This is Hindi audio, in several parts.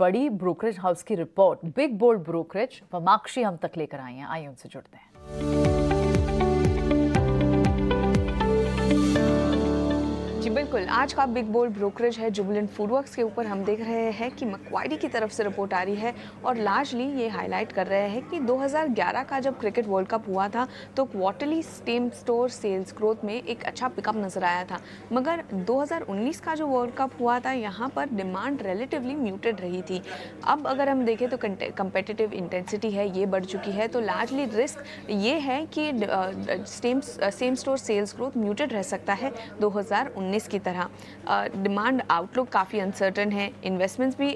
बड़ी ब्रोकरेज हाउस की रिपोर्ट बिग बोल्ड ब्रोकरेज माक्षी हम तक लेकर आई हैं आइए उनसे जुड़ते हैं बिल्कुल आज का बिग बोल ब्रोकरेज है जुबलेंट फूडवर्क्स के ऊपर हम देख रहे हैं कि मकवाड़ी की तरफ से रिपोर्ट आ रही है और लार्जली ये हाईलाइट कर रहे हैं कि 2011 का जब क्रिकेट वर्ल्ड कप हुआ था तो quarterly stem store sales growth में एक अच्छा पिकअप नज़र आया था मगर 2019 का जो वर्ल्ड कप हुआ था यहाँ पर डिमांड रिलेटिवली म्यूटेड रही थी अब अगर हम देखें तो कंपेटिटिव इंटेंसिटी है ये बढ़ चुकी है तो लार्जली रिस्क ये है कि same store sales growth muted रह सकता है 2019 की तरह डिमांड आउटलुक काफ़ी अनसर्टन है इन्वेस्टमेंट्स भी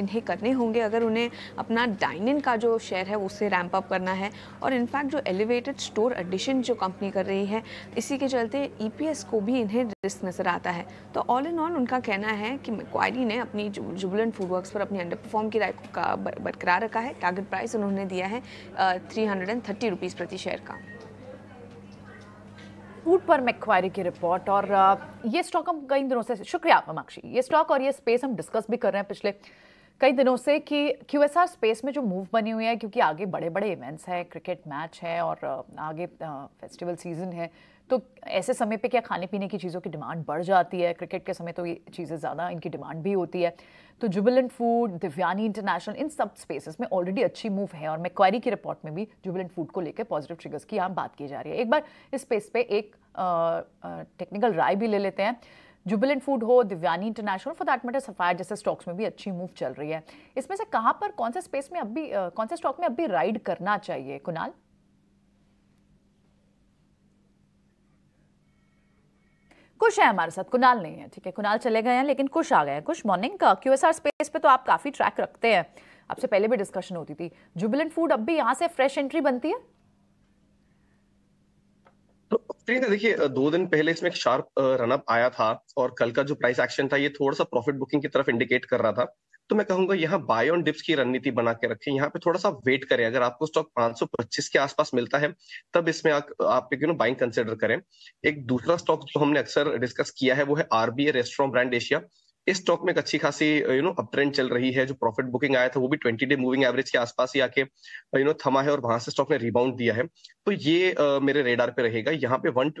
इन्हें करने होंगे अगर उन्हें अपना डाइनिन का जो शेयर है उससे रैंप अप करना है और इनफैक्ट जो एलिवेटेड स्टोर एडिशन जो कंपनी कर रही है इसी के चलते ई e को भी इन्हें रिस्क नज़र आता है तो ऑल इन ऑल उनका कहना है कि मक्वायरी ने अपनी जुबलेंट फूडवर्क्स पर अपनी अंडर परफॉर्म की राय को बरकरार रखा है टारगेट प्राइस उन्होंने दिया है three hundred and thirty rupees प्रति शेयर का फूड पर मैक्वायरी की रिपोर्ट और ये स्टॉक हम कई दिनों से शुक्रिया आप ममाक्षी ये स्टॉक और ये स्पेस हम डिस्कस भी कर रहे हैं पिछले कई दिनों से कि क्यू एस स्पेस में जो मूव बनी हुई है क्योंकि आगे बड़े बड़े इवेंट्स हैं क्रिकेट मैच है और आगे फेस्टिवल सीजन है तो ऐसे समय पे क्या खाने पीने की चीज़ों की डिमांड बढ़ जाती है क्रिकेट के समय तो ये चीज़ें ज़्यादा इनकी डिमांड भी होती है तो जुबिलेंट फूड दिव्यानी इंटरनेशनल इन सब स्पेसेस में ऑलरेडी अच्छी मूव है और मैं की रिपोर्ट में भी जुबिलेंट फूड को लेकर पॉजिटिव ट्रिगर्स की यहाँ बात की जा रही है एक बार इस स्पेस पे एक टेक्निकल राय भी ले लेते हैं जुबिलेंट फूड हो Devyani international for that matter Sapphire जैसे स्टॉक्स में भी अच्छी मूव चल रही है इसमें से कहाँ पर कौन से स्पेस में अभी कौन से स्टॉक में अभी राइड करना चाहिए कुणाल कुश है हमारे साथ कुणाल नहीं है ठीक है कुणाल चले गए हैं लेकिन कुश आ गए हैं कुश मॉर्निंग का क्यूएसआर स्पेस पे तो आप काफ़ी ट्रैक रखते हैं आपसे पहले भी डिस्कशन होती थी जुबिलेंट फूड अब भी यहाँ से फ्रेश एंट्री बनती है ठीक देखिए दो दिन पहले इसमें एक शार्प रनअप आया था और कल का जो प्राइस एक्शन था ये थोड़ा सा प्रॉफिट बुकिंग की तरफ इंडिकेट कर रहा था तो मैं कहूंगा यहाँ बाय ऑन डिप्स की रणनीति बना के रखें यहाँ पे थोड़ा सा वेट करें अगर आपको स्टॉक 525 के आसपास मिलता है तब इसमें आ, आप यू नो बाइंग कंसिडर करें एक दूसरा स्टॉक जो हमने अक्सर डिस्कस किया है वो है आरबीए रेस्टोरेंट ब्रांड एशिया इस स्टॉक में एक अच्छी खासी यू नो अप ट्रेंड चल रही है जो प्रॉफिट बुकिंग आया था वो भी ट्वेंटी डे मूविंग एवरेज के आसपास ही आके यू uh, नो थमा है और वहां से स्टॉक ने रिबाउंड दिया है तो ये uh, मेरे रेडार पे रहेगा यहाँ पे वन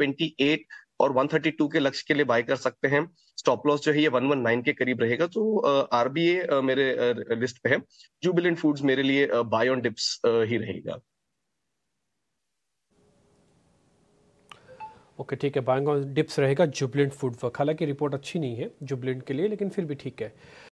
और 132 के लक्ष्य के लिए बाय कर सकते हैं स्टॉप लॉस जो है ये 119 के करीब रहेगा तो आरबीए uh, uh, मेरे लिस्ट पे है जूबिलेंट फूड्स मेरे लिए बाय ऑन डिप्स ही रहेगा ओके ठीक है बांगॉन डिप्स रहेगा जुबलेंट फूड वर्क हालांकि रिपोर्ट अच्छी नहीं है जुबलेंट के लिए लेकिन फिर भी ठीक है